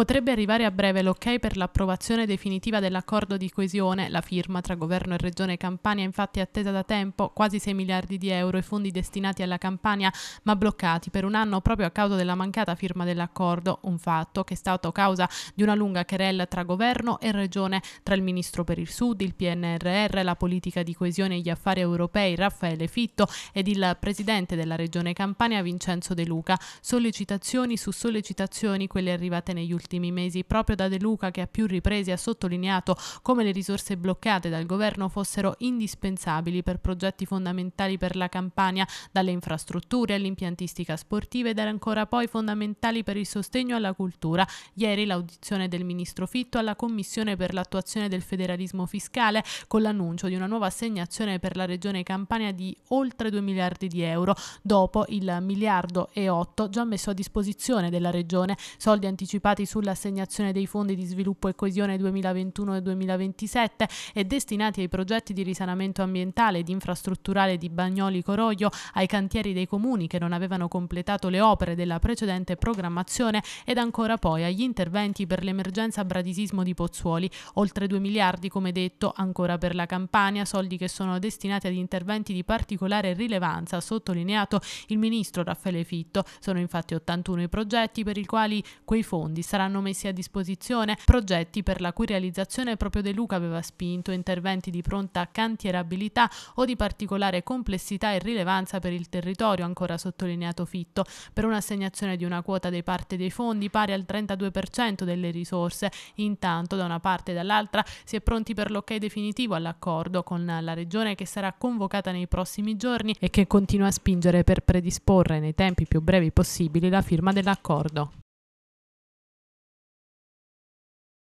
Potrebbe arrivare a breve l'ok per l'approvazione definitiva dell'accordo di coesione, la firma tra governo e regione Campania infatti attesa da tempo, quasi 6 miliardi di euro i fondi destinati alla Campania ma bloccati per un anno proprio a causa della mancata firma dell'accordo, un fatto che è stato causa di una lunga querella tra governo e regione, tra il ministro per il sud, il PNRR, la politica di coesione e gli affari europei Raffaele Fitto ed il presidente della regione Campania Vincenzo De Luca, sollecitazioni su sollecitazioni quelle arrivate negli ultimi ultimi mesi, proprio da De Luca che a più riprese ha sottolineato come le risorse bloccate dal governo fossero indispensabili per progetti fondamentali per la Campania, dalle infrastrutture all'impiantistica sportiva ed era ancora poi fondamentali per il sostegno alla cultura. Ieri l'audizione del ministro Fitto alla Commissione per l'attuazione del federalismo fiscale con l'annuncio di una nuova assegnazione per la regione Campania di oltre 2 miliardi di euro, dopo il miliardo e 8 già messo a disposizione della regione, soldi anticipati su sull'assegnazione dei fondi di sviluppo e coesione 2021 e 2027 e destinati ai progetti di risanamento ambientale ed infrastrutturale di Bagnoli Coroglio, ai cantieri dei comuni che non avevano completato le opere della precedente programmazione ed ancora poi agli interventi per l'emergenza bradisismo di Pozzuoli, oltre 2 miliardi come detto ancora per la Campania, soldi che sono destinati ad interventi di particolare rilevanza, ha sottolineato il ministro Raffaele Fitto. Sono infatti 81 i progetti per i quali quei fondi saranno saranno messi a disposizione, progetti per la cui realizzazione proprio De Luca aveva spinto, interventi di pronta cantierabilità o di particolare complessità e rilevanza per il territorio, ancora sottolineato Fitto, per un'assegnazione di una quota dei parte dei fondi pari al 32% delle risorse. Intanto, da una parte e dall'altra, si è pronti per l'ok definitivo all'accordo con la Regione che sarà convocata nei prossimi giorni e che continua a spingere per predisporre nei tempi più brevi possibili la firma dell'accordo.